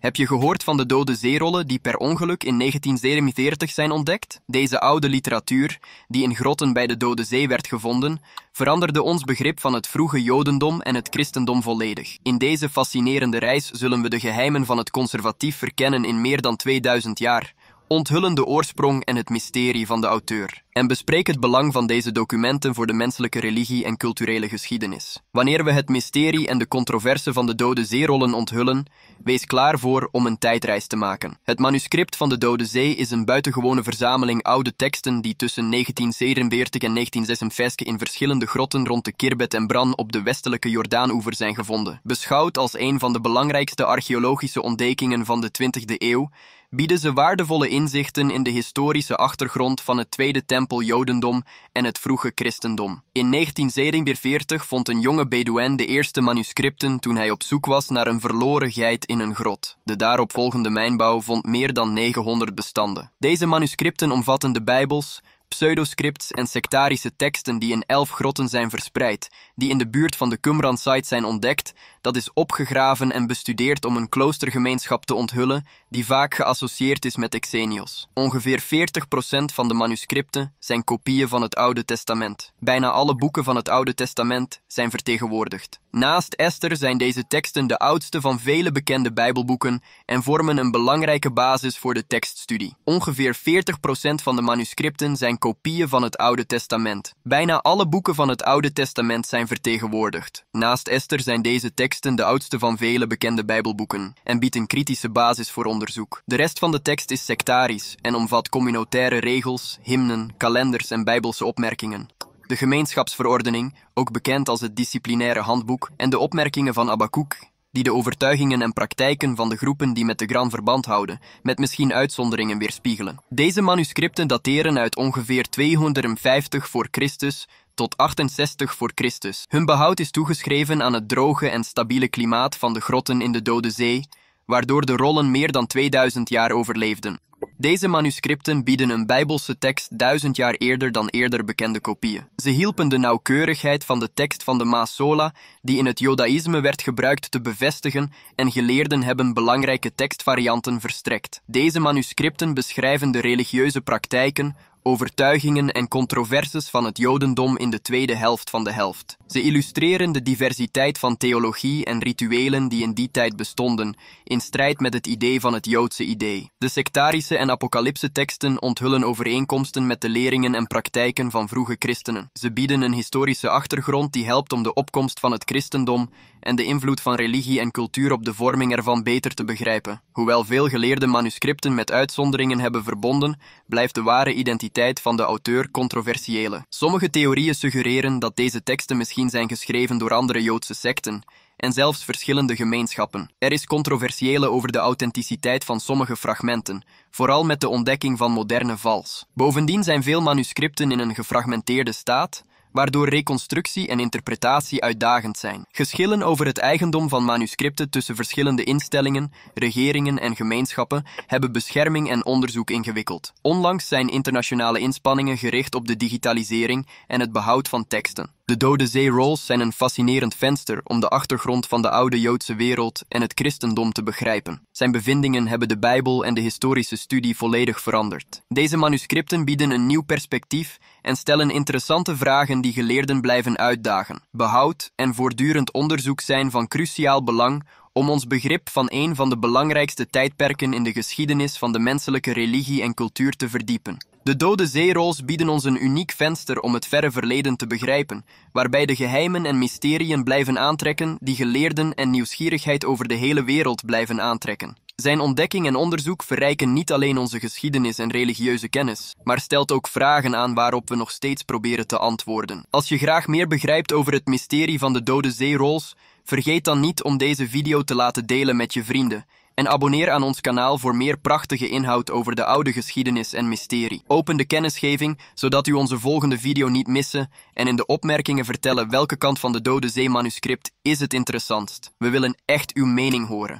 Heb je gehoord van de dode zeerollen die per ongeluk in 1947 zijn ontdekt? Deze oude literatuur, die in grotten bij de Dode Zee werd gevonden, veranderde ons begrip van het vroege Jodendom en het christendom volledig. In deze fascinerende reis zullen we de geheimen van het conservatief verkennen in meer dan 2000 jaar onthullen de oorsprong en het mysterie van de auteur en bespreek het belang van deze documenten voor de menselijke religie en culturele geschiedenis. Wanneer we het mysterie en de controverse van de Dode Zeerollen onthullen, wees klaar voor om een tijdreis te maken. Het manuscript van de Dode Zee is een buitengewone verzameling oude teksten die tussen 1947 en 1956 in verschillende grotten rond de Kirbet en Bran op de westelijke Jordaanoever zijn gevonden. Beschouwd als een van de belangrijkste archeologische ontdekingen van de 20e eeuw, bieden ze waardevolle inzichten in de historische achtergrond van het Tweede Tempel Jodendom en het vroege christendom. In 1947 vond een jonge Bedouin de eerste manuscripten toen hij op zoek was naar een verloren geit in een grot. De daaropvolgende mijnbouw vond meer dan 900 bestanden. Deze manuscripten omvatten de Bijbels, pseudoscripts en sectarische teksten die in elf grotten zijn verspreid, die in de buurt van de Qumran site zijn ontdekt, dat is opgegraven en bestudeerd om een kloostergemeenschap te onthullen die vaak geassocieerd is met Exenios. Ongeveer 40% van de manuscripten zijn kopieën van het Oude Testament. Bijna alle boeken van het Oude Testament zijn vertegenwoordigd. Naast Esther zijn deze teksten de oudste van vele bekende Bijbelboeken en vormen een belangrijke basis voor de tekststudie. Ongeveer 40% van de manuscripten zijn kopieën van het Oude Testament. Bijna alle boeken van het Oude Testament zijn vertegenwoordigd. Naast Esther zijn deze teksten de oudste van vele bekende Bijbelboeken en biedt een kritische basis voor onderzoek. De rest van de tekst is sectarisch en omvat communautaire regels, hymnen, kalenders en Bijbelse opmerkingen. De gemeenschapsverordening, ook bekend als het disciplinaire handboek, en de opmerkingen van Abakoek die de overtuigingen en praktijken van de groepen die met de Gran verband houden, met misschien uitzonderingen weerspiegelen. Deze manuscripten dateren uit ongeveer 250 voor Christus tot 68 voor Christus. Hun behoud is toegeschreven aan het droge en stabiele klimaat van de grotten in de Dode Zee, waardoor de rollen meer dan 2000 jaar overleefden. Deze manuscripten bieden een Bijbelse tekst duizend jaar eerder dan eerder bekende kopieën. Ze hielpen de nauwkeurigheid van de tekst van de Masola, die in het Judaïsme werd gebruikt, te bevestigen en geleerden hebben belangrijke tekstvarianten verstrekt. Deze manuscripten beschrijven de religieuze praktijken, Overtuigingen en controverses van het Jodendom in de tweede helft van de helft. Ze illustreren de diversiteit van theologie en rituelen die in die tijd bestonden, in strijd met het idee van het Joodse idee. De sectarische en apocalypse teksten onthullen overeenkomsten met de leringen en praktijken van vroege christenen. Ze bieden een historische achtergrond die helpt om de opkomst van het christendom en de invloed van religie en cultuur op de vorming ervan beter te begrijpen. Hoewel veel geleerde manuscripten met uitzonderingen hebben verbonden, blijft de ware identiteit van de auteur controversiële. Sommige theorieën suggereren dat deze teksten misschien zijn geschreven door andere Joodse secten en zelfs verschillende gemeenschappen. Er is controversiële over de authenticiteit van sommige fragmenten, vooral met de ontdekking van moderne vals. Bovendien zijn veel manuscripten in een gefragmenteerde staat waardoor reconstructie en interpretatie uitdagend zijn. Geschillen over het eigendom van manuscripten tussen verschillende instellingen, regeringen en gemeenschappen hebben bescherming en onderzoek ingewikkeld. Onlangs zijn internationale inspanningen gericht op de digitalisering en het behoud van teksten. De Dode Zee Rolls zijn een fascinerend venster om de achtergrond van de oude Joodse wereld en het christendom te begrijpen. Zijn bevindingen hebben de Bijbel en de historische studie volledig veranderd. Deze manuscripten bieden een nieuw perspectief en stellen interessante vragen die geleerden blijven uitdagen. Behoud en voortdurend onderzoek zijn van cruciaal belang om ons begrip van een van de belangrijkste tijdperken in de geschiedenis van de menselijke religie en cultuur te verdiepen. De dode zeerols bieden ons een uniek venster om het verre verleden te begrijpen, waarbij de geheimen en mysteriën blijven aantrekken die geleerden en nieuwsgierigheid over de hele wereld blijven aantrekken. Zijn ontdekking en onderzoek verrijken niet alleen onze geschiedenis en religieuze kennis, maar stelt ook vragen aan waarop we nog steeds proberen te antwoorden. Als je graag meer begrijpt over het mysterie van de dode zeerols, vergeet dan niet om deze video te laten delen met je vrienden en abonneer aan ons kanaal voor meer prachtige inhoud over de oude geschiedenis en mysterie. Open de kennisgeving, zodat u onze volgende video niet missen en in de opmerkingen vertellen welke kant van de Dode Zee manuscript is het interessantst. We willen echt uw mening horen.